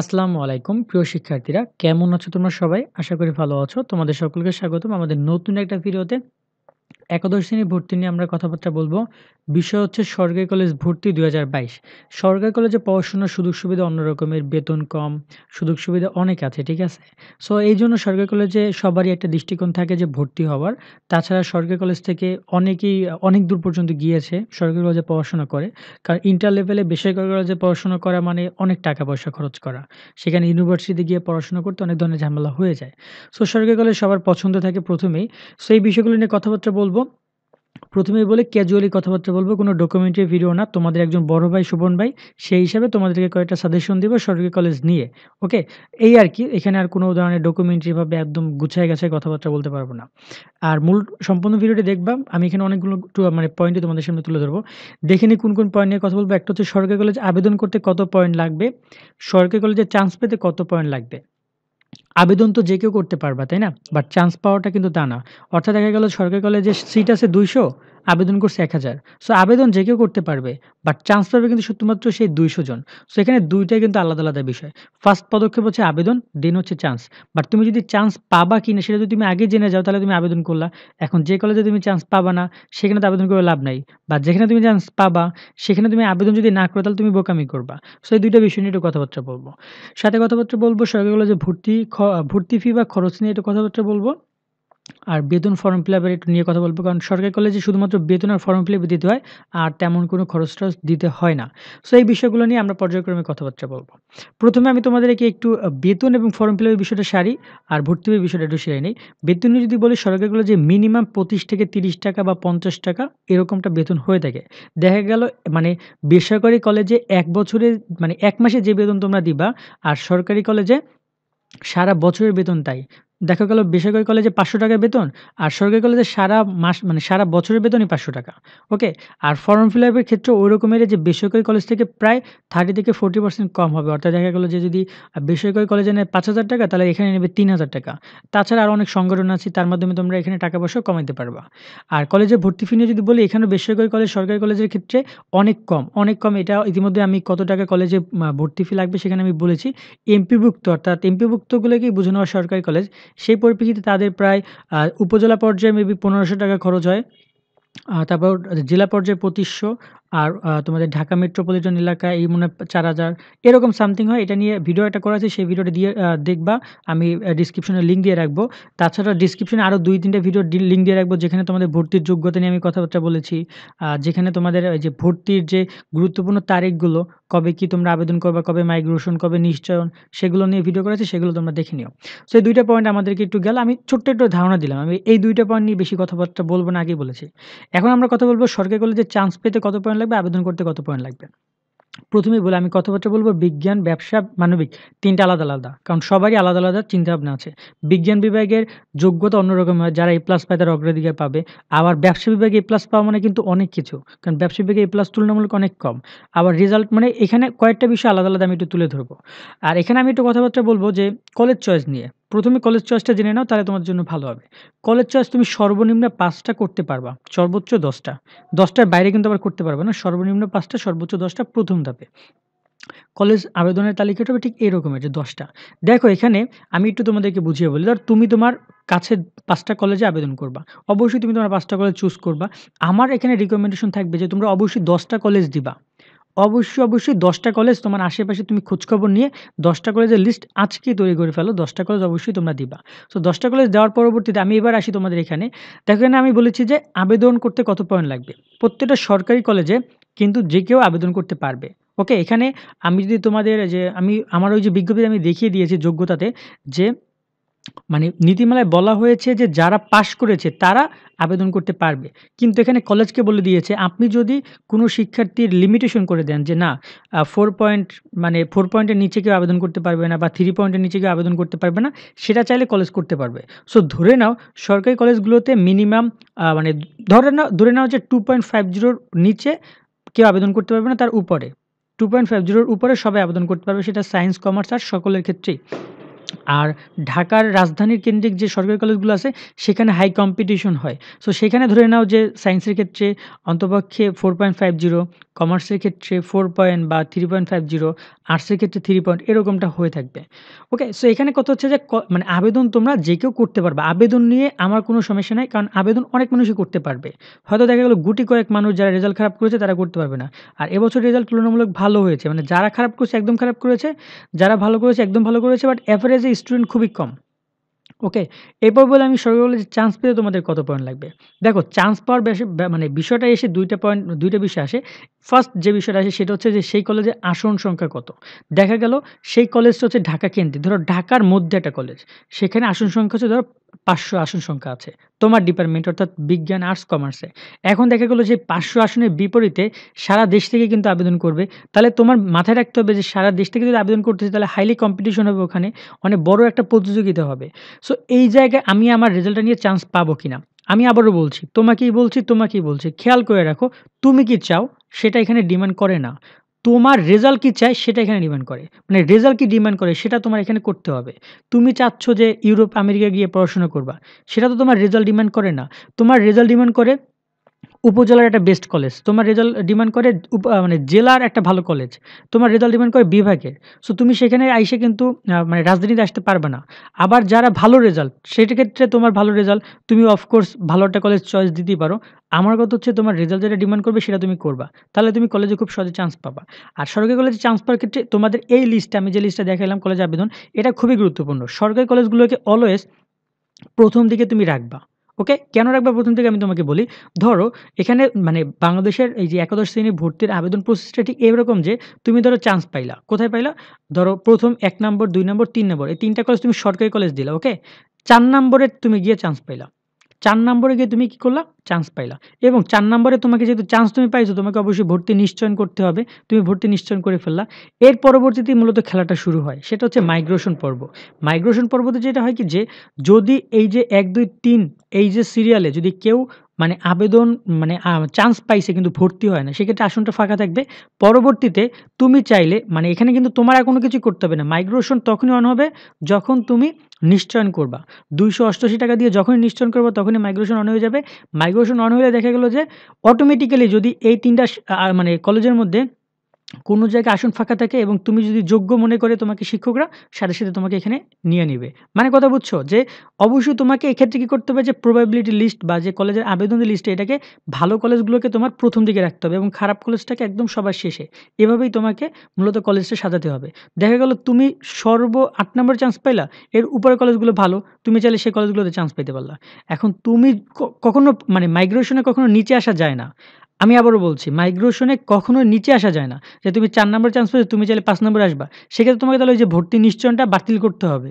আসসালামু আলাইকুম প্রিয় শিক্ষার্থীরা কেমন আছো তোমরা সবাই আশা করি ভালো আছো তোমাদের সকলকে স্বাগতম আমাদের নতুন একটা ভিডিওতে একাদশ শ্রেণী ভর্তি নিয়ে আমরা কথাবার্তা বলবো বিষয় হচ্ছে সরকারি কলেজ ভর্তি দু সরকারি কলেজে পড়াশোনার সুযোগ সুবিধা অন্যরকমের বেতন কম সুযোগ সুবিধা অনেক আছে ঠিক আছে সো এই জন্য সরকারি কলেজে সবারই একটা দৃষ্টিকোণ থাকে যে ভর্তি হওয়ার তাছাড়া সরকারি কলেজ থেকে অনেকেই অনেক দূর পর্যন্ত গিয়েছে সরকারি কলেজে পড়াশোনা করে কারণ ইন্টার লেভেলে বেসরকারি কলেজে পড়াশোনা করা মানে অনেক টাকা পয়সা খরচ করা সেখানে ইউনিভার্সিটি গিয়ে পড়াশোনা করতে অনেক ধরনের ঝামেলা হয়ে যায় সো সরকারি কলেজ সবার পছন্দ থাকে প্রথমেই সো এই বিষয়গুলো নিয়ে কথাবার্তা বলবো প্রথমেই বলে ক্যাজুয়ালি কথাবার্তা বলবো কোনো ডকুমেন্টারি ভিডিও না তোমাদের একজন বড় ভাই শোভন ভাই সেই হিসাবে তোমাদেরকে কয়েকটা সাজেশন দেবো সরকারি কলেজ নিয়ে ওকে এই আর কি এখানে আর কোনো ধরনের ডকুমেন্টারি ভাবে একদম গুছায় গাছায় কথাবার্তা বলতে পারবো না আর মূল সম্পূর্ণ ভিডিওটি দেখবা আমি এখানে অনেকগুলো মানে পয়েন্টে তোমাদের সামনে তুলে ধরবো দেখে নিই কোন কোন পয়েন্ট নিয়ে কথা বলবো একটা হচ্ছে সরকারি কলেজ আবেদন করতে কত পয়েন্ট লাগবে সরকারি কলেজে চান্স পেতে কত পয়েন্ট লাগবে আবেদন তো যে কেউ করতে পারবা তাই না বাট চান্স পাওয়াটা কিন্তু তা না অর্থাৎ দেখা গেল সরকারি কলেজের সিট আছে দুইশো আবেদন করছে এক হাজার সো আবেদন যে কেউ করতে পারবে বাট চান্স পাবে কিন্তু শুধুমাত্র সেই দুইশো জন সো এখানে দুইটাই কিন্তু আলাদা আলাদা বিষয় ফার্স্ট পদক্ষেপ হচ্ছে আবেদন দেন হচ্ছে চান্স বাট তুমি যদি চান্স পাবা কি না সেটা যদি তুমি আগে জেনে যাও তাহলে তুমি আবেদন করলা এখন যে কলেজে তুমি চান্স পাবা না সেখানে তো আবেদন করে লাভ নাই বা যেখানে তুমি চান্স পাবা সেখানে তুমি আবেদন যদি না করো তাহলে তুমি বোকামি করবা সো এই দুইটা বিষয় নিয়ে একটু কথাবার্তা বলবো সাথে কথাবার্তা বলবো সরকারি কলেজে ভর্তি ভর্তি ফি বা খরচ নিয়ে একটু কথাবার্তা বলবো আর বেতন ফর্ম ফিল আপের একটু নিয়ে কথা বলবো কারণ সরকারি কলেজে শুধুমাত্র বেতন আর ফর্ম ফিল আপ দিতে হয় আর তেমন কোনো খরচ টরচ দিতে হয় না সো এই বিষয়গুলো নিয়ে আমরা পর্যায়ক্রমে কথাবার্তা বলবো প্রথমে আমি তোমাদেরকে একটু বেতন এবং ফর্ম ফিল আপের বিষয়টা সারি আর ভর্তি হয়ে বিষয়টা একটু সেরে নিই বেতন যদি বলি সরকারি কলেজে মিনিমাম পঁচিশ থেকে তিরিশ টাকা বা পঞ্চাশ টাকা এরকমটা বেতন হয়ে থাকে দেখা গেল মানে বেসরকারি কলেজে এক বছরে মানে এক মাসে যে বেতন তোমরা দিবা আর সরকারি কলেজে সারা বছরের বেতন তাই দেখা গেল বেসরকারি কলেজে পাঁচশো টাকা বেতন আর সরকারি কলেজে সারা মাস মানে সারা বছরের বেতনই পাঁচশো টাকা ওকে আর ফর্ম ফিল আপের ক্ষেত্রে ওই রকমের যে বেসরকারি কলেজ থেকে প্রায় থার্টি থেকে ফোর্টি পার্সেন্ট কম হবে অর্থাৎ দেখা গেলো যে যদি বেসরকারি কলেজে নেয় পাঁচ হাজার টাকা তাহলে এখানে নেবে তিন হাজার টাকা তাছাড়া আরও অনেক সংগঠন আছে তার মাধ্যমে তোমরা এখানে টাকা পয়সা কমাতে পারবা আর কলেজে ভর্তি ফি নিয়ে যদি বলি এখানে বেসরকারি কলেজ সরকারি কলেজের ক্ষেত্রে অনেক কম অনেক কম এটা ইতিমধ্যে আমি কত টাকা কলেজে ভর্তি ফি লাগবে সেখানে আমি বলেছি এমপিভুক্ত অর্থাৎ এমপিভুক্তগুলোকেই বুঝে নেওয়া সরকারি কলেজ সেই পরিপ্রেক্ষিতে তাদের প্রায় উপজেলা পর্যায়ে মেবি পনেরোশো টাকা খরচ হয় তারপর জেলা পর্যায়ে পঁচিশশো আর তোমাদের ঢাকা মেট্রোপলিটন এলাকায় এই মনে চার হাজার এরকম সামথিং হয় এটা নিয়ে ভিডিও একটা করা আছে সেই ভিডিওটা দিয়ে দেখবা আমি ডিসক্রিপশনে লিঙ্ক দিয়ে রাখবো তাছাড়া ডিসক্রিপশনে আরও দুই তিনটে ভিডিও লিঙ্ক দিয়ে রাখবো যেখানে তোমাদের ভর্তির যোগ্যতা নিয়ে আমি কথাবার্তা বলেছি যেখানে তোমাদের ওই যে ভর্তির যে গুরুত্বপূর্ণ তারিখগুলো কবে কি তোমরা আবেদন করবে কবে মাইগ্রেশন কবে নিশ্চয়ন সেগুলো নিয়ে ভিডিও করেছে সেগুলো তোমরা দেখে নিও সো এই দুইটা পয়েন্ট আমাদেরকে একটু গেল আমি ছোট্ট একটু ধারণা দিলাম আমি এই দুইটা পয়েন্ট নিয়ে বেশি কথাবার্তা বলবো না আগেই বলেছি এখন আমরা কথা বলবো সরকারি কলেজে চান্স পেতে কত পয়েন্ট লাগবে আবেদন করতে কত পয়েন্ট লাগবে প্রথমে বলে আমি কথাবার্তা বলবো বিজ্ঞান ব্যবসা মানবিক তিনটা আলাদা আলাদা কারণ সবারই আলাদা আলাদা চিন্তাভাবনা আছে বিজ্ঞান বিভাগের যোগ্যতা অন্যরকম হয় যারা এ প্লাস পায় তারা অগ্রাধিকার পাবে আবার ব্যবসা বিভাগে এ প্লাস পাওয়া মানে কিন্তু অনেক কিছু কারণ ব্যবসা বিভাগে এ প্লাস তুলনামূলক অনেক কম আবার রেজাল্ট মানে এখানে কয়েকটা বিষয় আলাদা আলাদা আমি একটু তুলে ধরবো আর এখানে আমি একটু কথাবার্তা বলবো যে কলেজ চয়েস নিয়ে প্রথমে কলেজ চয়েসটা জেনে নাও তাহলে তোমার জন্য ভালো হবে কলেজ চয়েস তুমি সর্বনিম্ন পাঁচটা করতে পারবা সর্বোচ্চ দশটা দশটার বাইরে কিন্তু আবার করতে পারবে না সর্বনিম্ন পাঁচটা সর্বোচ্চ দশটা প্রথম ধাপে কলেজ আবেদনের তালিকাটা ঠিক এরকমের যে দশটা দেখো এখানে আমি একটু তোমাদেরকে বুঝিয়ে বলি ধর তুমি তোমার কাছে পাঁচটা কলেজে আবেদন করবা অবশ্যই তুমি তোমার পাঁচটা কলেজ চুজ করবা আমার এখানে রিকমেন্ডেশন থাকবে যে তোমরা অবশ্যই দশটা কলেজ দিবা অবশ্যই অবশ্যই দশটা কলেজ তোমার আশেপাশে তুমি খোঁজখবর নিয়ে দশটা কলেজের লিস্ট আজকেই তৈরি করে ফেলো দশটা কলেজ অবশ্যই তোমরা দিবা সো দশটা কলেজ দেওয়ার পরবর্তীতে আমি এবার আসি তোমাদের এখানে দেখো এখানে আমি বলেছি যে আবেদন করতে কত পয়েন্ট লাগবে প্রত্যেকটা সরকারি কলেজে কিন্তু যে কেউ আবেদন করতে পারবে ওকে এখানে আমি যদি তোমাদের যে আমি আমার ওই যে বিজ্ঞপ্তি আমি দেখিয়ে দিয়েছি যোগ্যতাতে যে মানে নীতিমালায় বলা হয়েছে যে যারা পাশ করেছে তারা আবেদন করতে পারবে কিন্তু এখানে কলেজকে বলে দিয়েছে আপনি যদি কোনো শিক্ষার্থীর লিমিটেশন করে দেন যে না ফোর পয়েন্ট মানে ফোর পয়েন্টের নিচে কেউ আবেদন করতে পারবে না বা থ্রি পয়েন্টের নিচে কেউ আবেদন করতে পারবে না সেটা চাইলে কলেজ করতে পারবে সো ধরে নাও সরকারি কলেজগুলোতে মিনিমাম মানে ধরে নাও ধরে নাও যে টু পয়েন্ট ফাইভ জিরোর নিচে কেউ আবেদন করতে পারবে না তার উপরে টু পয়েন্ট ফাইভ জিরোর উপরে সবাই আবেদন করতে পারবে সেটা সায়েন্স কমার্স আর সকলের ক্ষেত্রেই আর ঢাকার রাজধানীর কেন্দ্রিক যে সরকারি কলেজগুলো আছে সেখানে হাই কম্পিটিশন হয় সো সেখানে ধরে নাও যে সায়েন্সের ক্ষেত্রে অন্তপক্ষে ফোর পয়েন্ট ফাইভ জিরো কমার্সের ক্ষেত্রে ফোর পয়েন্ট বা থ্রি পয়েন্ট ফাইভ জিরো আর্টসের ক্ষেত্রে থ্রি পয়েন্ট এরকমটা হয়ে থাকবে ওকে সো এখানে কথা হচ্ছে যে মানে আবেদন তোমরা যে কেউ করতে পারবে আবেদন নিয়ে আমার কোনো সমস্যা নাই কারণ আবেদন অনেক মানুষই করতে পারবে হয়তো দেখা গেলো গুটি কয়েক মানুষ যারা রেজাল্ট খারাপ করেছে তারা করতে পারবে না আর এবছর রেজাল্ট তুলনামূলক ভালো হয়েছে মানে যারা খারাপ করেছে একদম খারাপ করেছে যারা ভালো করেছে একদম ভালো করেছে বাট অ্যাভারেজে স্টুডেন্ট খুবই কম ওকে এরপর বলে আমি সবাই বলে যে চান্স পেতে তোমাদের কত পয়েন্ট লাগবে দেখো চান্স পাওয়ার মানে বিষয়টা এসে দুইটা পয়েন্ট দুইটা বিষয় আসে ফার্স্ট যে বিষয়টা আসে সেটা হচ্ছে যে সেই কলেজে আসন সংখ্যা কত দেখা গেল সেই কলেজটা হচ্ছে ঢাকা কেন্দ্রিক ধরো ঢাকার মধ্যে একটা কলেজ সেখানে আসন সংখ্যা হচ্ছে ধরো পাঁচশো আসন সংখ্যা আছে তোমার ডিপার্টমেন্ট অর্থাৎ বিজ্ঞান আর্টস কমার্সে এখন দেখা গেলো যে পাঁচশো আসনের বিপরীতে সারা দেশ থেকে কিন্তু আবেদন করবে তাহলে তোমার মাথায় রাখতে হবে যে সারা দেশ থেকে যদি আবেদন করতেছে তাহলে হাইলি কম্পিটিশন হবে ওখানে অনেক বড় একটা প্রতিযোগিতা হবে সো এই জায়গায় আমি আমার রেজাল্টটা নিয়ে চান্স পাবো কিনা আমি আবারও বলছি তোমাকেই বলছি তোমাকেই বলছি খেয়াল করে রাখো তুমি কি চাও সেটা এখানে ডিমান্ড করে না তোমার রেজাল্ট কী চাই সেটা এখানে ডিমান্ড করে মানে রেজাল্ট কী ডিমান্ড করে সেটা তোমার এখানে করতে হবে তুমি চাচ্ছ যে ইউরোপ আমেরিকা গিয়ে পড়াশোনা করবা সেটা তো তোমার রেজাল্ট ডিমান্ড করে না তোমার রেজাল্ট ডিমান্ড করে উপজেলার একটা বেস্ট কলেজ তোমার রেজাল্ট ডিমান্ড করে মানে জেলার একটা ভালো কলেজ তোমার রেজাল্ট ডিমান্ড করে বিভাগের সো তুমি সেখানে আইসে কিন্তু মানে রাজধানীতে আসতে পারবে না আবার যারা ভালো রেজাল্ট সেটা ক্ষেত্রে তোমার ভালো রেজাল্ট তুমি অফকোর্স ভালো একটা কলেজ চয়েস দিতেই পারো আমার কথা হচ্ছে তোমার রেজাল্ট যেটা ডিমান্ড করবে সেটা তুমি করবা তাহলে তুমি কলেজে খুব সহজে চান্স পাবা আর সরকারি কলেজে চান্স পাওয়ার ক্ষেত্রে তোমাদের এই লিস্টটা আমি যে লিস্টটা দেখালাম কলেজ আবেদন এটা খুবই গুরুত্বপূর্ণ সরকারি কলেজগুলোকে অলওয়েজ প্রথম দিকে তুমি রাখবা ওকে কেন রাখবা প্রথম থেকে আমি তোমাকে বলি ধরো এখানে মানে বাংলাদেশের এই যে একাদশ শ্রেণী ভর্তির আবেদন প্রসেসটা ঠিক এরকম যে তুমি ধরো চান্স পাইলা কোথায় পাইলা ধরো প্রথম এক নম্বর দুই নম্বর তিন নম্বর এই তিনটা কলেজ তুমি সরকারি কলেজ দিলা ওকে চার নম্বরে তুমি গিয়ে চান্স পাইলা চার নম্বরে গিয়ে তুমি কি করলা চান্স পাইলা এবং চার নম্বরে তোমাকে যেহেতু চান্স তুমি পাইছো তোমাকে অবশ্যই ভর্তি নিশ্চয়ন করতে হবে তুমি ভর্তি নিশ্চয়ন করে ফেললা এর পরবর্তীতে মূলত খেলাটা শুরু হয় সেটা হচ্ছে মাইগ্রেশন পর্ব মাইগ্রেশন পর্বতে যেটা হয় কি যে যদি এই যে এক দুই তিন এই যে সিরিয়ালে যদি কেউ মানে আবেদন মানে চান্স পাইছে কিন্তু ভর্তি হয় না সেক্ষেত্রে আসনটা ফাঁকা থাকবে পরবর্তীতে তুমি চাইলে মানে এখানে কিন্তু তোমার আর কোনো কিছু করতে হবে না মাইগ্রেশন তখনই অন হবে যখন তুমি নিশ্চয়ন করবা দুইশো অষ্টাশি টাকা দিয়ে যখনই নিশ্চয়ন করবা তখনই মাইগ্রেশন অন হয়ে যাবে মাইগ্রেশন অন হলে দেখা গেলো যে অটোমেটিক্যালি যদি এই তিনটা মানে কলেজের মধ্যে কোনো জায়গায় আসন ফাঁকা থাকে এবং তুমি যদি যোগ্য মনে করে তোমাকে শিক্ষকরা সাথে সাথে তোমাকে এখানে নিয়ে নিবে মানে কথা বুঝছো যে অবশ্যই তোমাকে এক্ষেত্রে কী করতে হবে যে প্রবাবিলিটি লিস্ট বা যে কলেজের আবেদনের লিস্টে এটাকে ভালো কলেজগুলোকে তোমার প্রথম দিকে রাখতে হবে এবং খারাপ কলেজটাকে একদম সবার শেষে এভাবেই তোমাকে মূলত কলেজটা সাজাতে হবে দেখা গেল তুমি সর্ব আট নম্বর চান্স পাইলা এর উপরে কলেজগুলো ভালো তুমি চাইলে সেই কলেজগুলোতে চান্স পেতে পারলা এখন তুমি কখনো মানে মাইগ্রেশনে কখনো নিচে আসা যায় না আমি আবারও বলছি মাইগ্রেশনে কখনো নিচে আসা যায় না যে তুমি চার নম্বর চান্স পেয়েছো তুমি চাইলে পাঁচ নম্বরে আসবা সেক্ষেত্রে তোমাকে তাহলে ওই যে ভর্তি নিশ্চয়নটা বাতিল করতে হবে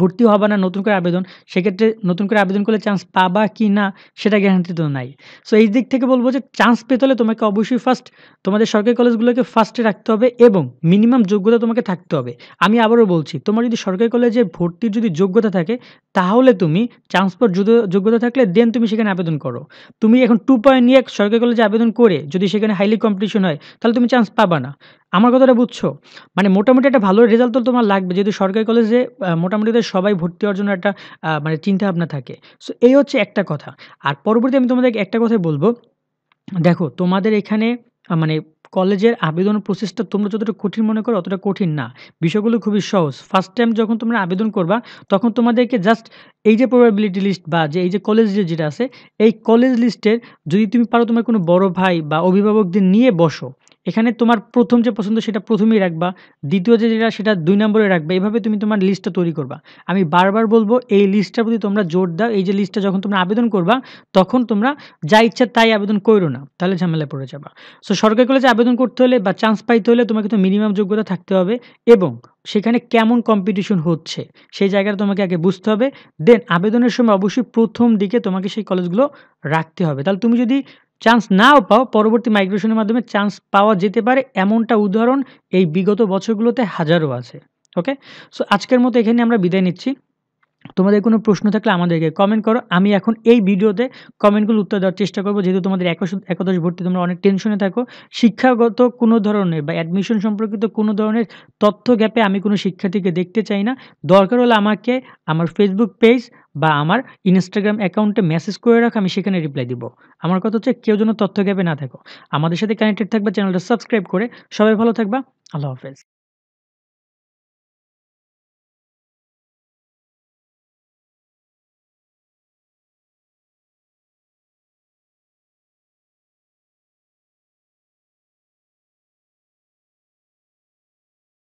ভর্তি হবে না নতুন করে আবেদন সেক্ষেত্রে নতুন করে আবেদন করলে চান্স পাবা কি না সেটা গ্যারান্টি তো নাই সো এই দিক থেকে বলবো যে চান্স পেতে হলে তোমাকে অবশ্যই ফার্স্ট তোমাদের সরকারি কলেজগুলোকে ফার্স্টে রাখতে হবে এবং মিনিমাম যোগ্যতা তোমাকে থাকতে হবে আমি আবারও বলছি তোমার যদি সরকারি কলেজে ভর্তির যদি যোগ্যতা থাকে তাহলে তুমি চান্স পর যোগ্যতা থাকলে দেন তুমি সেখানে আবেদন করো তুমি এখন টু পয়েন্ট নিয়ে সরকারি কলেজে আবেদন করে যদি সেখানে হাইলি কম্পিটিশন হয় তাহলে তুমি চান্স পাবা না আমার কথাটা বুঝছো মানে মোটামুটি একটা ভালো রেজাল্ট তো তোমার লাগবে যেহেতু সরকারি কলেজে মোটামুটি ভর্তিতে সবাই ভর্তি অর্জনের একটা মানে চিন্তা ভাবনা থাকে সো এই হচ্ছে একটা কথা আর পরবর্তী আমি তোমাদেরকে একটা কথাই বলবো দেখো তোমাদের এখানে মানে কলেজের আবেদন প্রসেসটা তোমরা যতটা কঠিন মনে করো অতটা কঠিন না বিষয়গুলো খুবই সহজ ফার্স্ট টাইম যখন তোমরা আবেদন করবা তখন তোমাদেরকে জাস্ট এই যে প্রবাবিলিটি লিস্ট বা যে এই যে কলেজ যেটা আছে এই কলেজ লিস্টের যদি তুমি পারো তোমার কোনো বড় ভাই বা অভিভাবকদের নিয়ে বসো এখানে তোমার প্রথম যে পছন্দ সেটা প্রথমেই রাখবা দ্বিতীয় যে যেটা সেটা দুই নম্বরে রাখবা এভাবে তুমি তোমার লিস্টটা তৈরি করবা আমি বারবার বলবো এই লিস্টটার প্রতি তোমরা জোর দাও এই যে লিস্টটা যখন তোমরা আবেদন করবা তখন তোমরা যা ইচ্ছা তাই আবেদন করো না তাহলে ঝামেলা পড়ে যাবা সো সরকারি কলেজে আবেদন করতে হলে বা চান্স পাইতে হলে তোমাকে তো মিনিমাম যোগ্যতা থাকতে হবে এবং সেখানে কেমন কম্পিটিশন হচ্ছে সেই জায়গাটা তোমাকে আগে বুঝতে হবে দেন আবেদনের সময় অবশ্যই প্রথম দিকে তোমাকে সেই কলেজগুলো রাখতে হবে তাহলে তুমি যদি চান্স নাও পাও পরবর্তী মাইগ্রেশনের মাধ্যমে চান্স পাওয়া যেতে পারে এমনটা উদাহরণ এই বিগত বছরগুলোতে হাজারো আছে ওকে সো আজকের মতো এখানে আমরা বিদায় নিচ্ছি তোমাদের কোনো প্রশ্ন থাকলে আমাদেরকে কমেন্ট করো আমি এখন এই ভিডিওতে কমেন্টগুলো উত্তর দেওয়ার চেষ্টা করবো যেহেতু তোমাদের একশো একাদশ ভর্তি তোমরা অনেক টেনশনে থাকো শিক্ষাগত কোনো ধরনের বা অ্যাডমিশন সম্পর্কিত কোনো ধরনের তথ্য গ্যাপে আমি কোনো শিক্ষার্থীকে দেখতে চাই না দরকার হলে আমাকে আমার ফেসবুক পেজ বা আমার ইনস্টাগ্রাম অ্যাকাউন্টে মেসেজ করে রাখো আমি সেখানে রিপ্লাই দিব আমার কথা হচ্ছে কেউ যেন তথ্য গ্যাপে না থাকো আমাদের সাথে কানেক্টেড থাকবে চ্যানেলটা সাবস্ক্রাইব করে সবাই ভালো থাকবা আল্লাহ হাফেজ